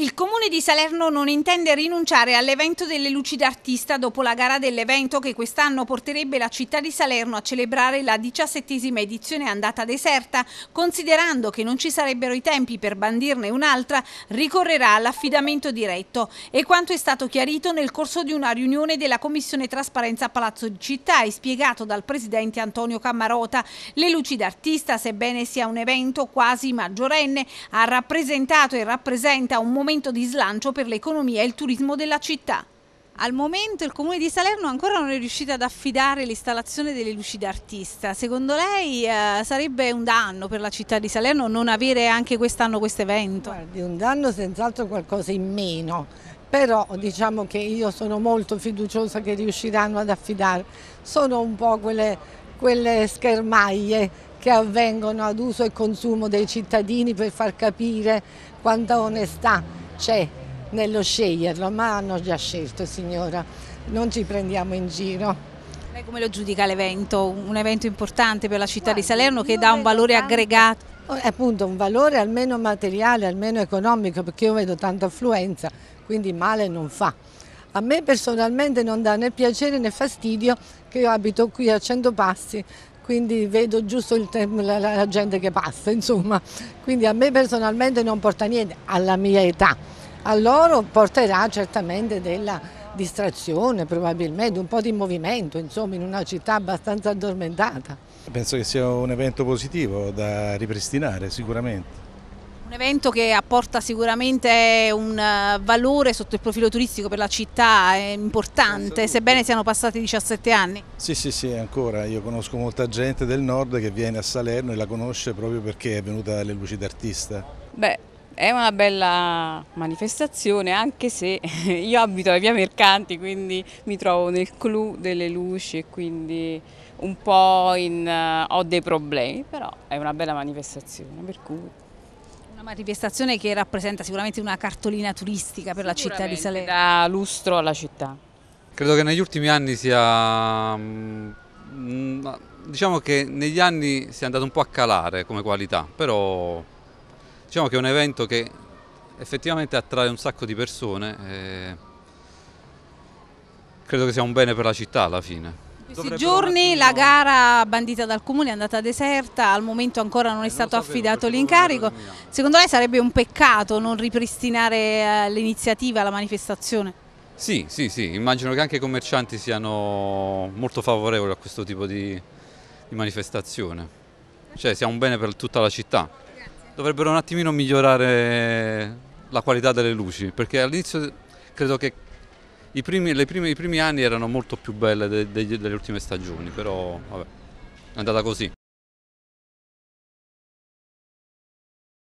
Il comune di Salerno non intende rinunciare all'evento delle luci d'artista dopo la gara dell'evento che quest'anno porterebbe la città di Salerno a celebrare la diciassettesima edizione andata deserta. Considerando che non ci sarebbero i tempi per bandirne un'altra, ricorrerà all'affidamento diretto. E quanto è stato chiarito nel corso di una riunione della Commissione Trasparenza Palazzo di Città e spiegato dal presidente Antonio Cammarota. Le luci d'artista, sebbene sia un evento quasi maggiorenne, ha rappresentato e rappresenta un momento momento di slancio per l'economia e il turismo della città. Al momento il Comune di Salerno ancora non è riuscito ad affidare l'installazione delle luci d'artista. Secondo lei eh, sarebbe un danno per la città di Salerno non avere anche quest'anno questo evento? Guardi, un danno senz'altro qualcosa in meno, però diciamo che io sono molto fiduciosa che riusciranno ad affidare. Sono un po' quelle, quelle schermaglie che avvengono ad uso e consumo dei cittadini per far capire quanta onestà c'è nello sceglierlo, ma hanno già scelto signora, non ci prendiamo in giro. Lei come lo giudica l'evento? Un evento importante per la città Guarda, di Salerno che dà un valore tanto, aggregato? Oh, appunto un valore almeno materiale, almeno economico, perché io vedo tanta affluenza, quindi male non fa. A me personalmente non dà né piacere né fastidio che io abito qui a 100 passi quindi vedo giusto il, la, la gente che passa, insomma. Quindi a me personalmente non porta niente, alla mia età. A loro porterà certamente della distrazione, probabilmente, un po' di movimento, insomma, in una città abbastanza addormentata. Penso che sia un evento positivo da ripristinare sicuramente. Un evento che apporta sicuramente un eh, valore sotto il profilo turistico per la città, è importante, sebbene siano passati 17 anni. Sì, sì, sì, ancora. Io conosco molta gente del nord che viene a Salerno e la conosce proprio perché è venuta dalle luci d'artista. Beh, è una bella manifestazione anche se io abito a Via Mercanti quindi mi trovo nel clou delle luci e quindi un po' in, uh, ho dei problemi però è una bella manifestazione per cui una manifestazione che rappresenta sicuramente una cartolina turistica per la città di Salerno. Da lustro alla città. Credo che negli ultimi anni sia... Mm, diciamo che negli anni sia andato un po' a calare come qualità, però diciamo che è un evento che effettivamente attrae un sacco di persone e credo che sia un bene per la città alla fine. Questi giorni la gara bandita dal comune è andata deserta, al momento ancora non è eh, stato non affidato l'incarico. Secondo lei sarebbe un peccato non ripristinare eh, l'iniziativa, la manifestazione? Sì, sì, sì, immagino che anche i commercianti siano molto favorevoli a questo tipo di, di manifestazione. Cioè sia un bene per tutta la città. Dovrebbero un attimino migliorare la qualità delle luci, perché all'inizio credo che i primi, prime, i primi anni erano molto più belle de, de, delle ultime stagioni, però vabbè, è andata così.